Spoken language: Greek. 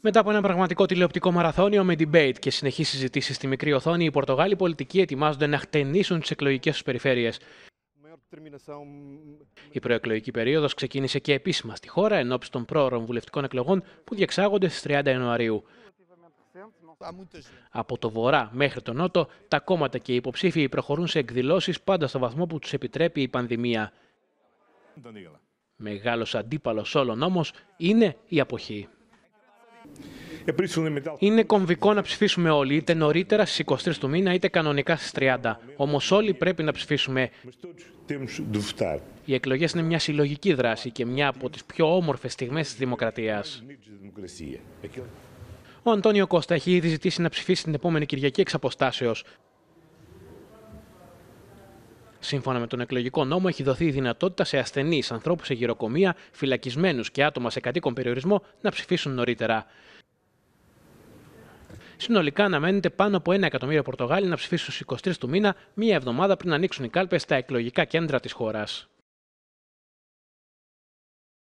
Μετά από ένα πραγματικό τηλεοπτικό μαραθώνιο με debate και συνεχείς συζητήσεις στη μικρή οθόνη, οι Πορτογάλοι πολιτικοί ετοιμάζονται να χτενίσουν τις εκλογικές τους περιφέρειες. Η προεκλογική περίοδος ξεκίνησε και επίσημα στη χώρα εν ώψη των πρόωρων βουλευτικών εκλογών που διεξάγονται στις 30 Ιανουαρίου. Από το βορρά μέχρι τον νότο, τα κόμματα και οι υποψήφοι προχωρούν σε εκδηλώσεις πάντα στο βαθμό που τους επιτρέπει η πανδημία. Μεγάλος αντίπαλος όλων όμως είναι η αποχή. Είναι κομβικό να ψηφίσουμε όλοι, είτε νωρίτερα στις 23 του μήνα, είτε κανονικά στις 30. Όμως όλοι πρέπει να ψηφίσουμε. Οι εκλογές είναι μια συλλογική δράση και μια από τις πιο όμορφες στιγμές της δημοκρατίας. Ο Αντώνιο Κώστα έχει ήδη ζητήσει να ψηφίσει την επόμενη Κυριακή εξ Σύμφωνα με τον εκλογικό νόμο, έχει δοθεί η δυνατότητα σε ασθενείς, ανθρώπους σε γυροκομεία, φυλακισμένους και άτομα σε κατοίκον περιορισμό να ψηφίσουν νωρίτερα. Συνολικά αναμένεται πάνω από ένα εκατομμύριο Πορτογάλοι να ψηφίσουν στις 23 του μήνα, μία εβδομάδα πριν ανοίξουν οι κάλπες στα εκλογικά κέντρα της χώρας.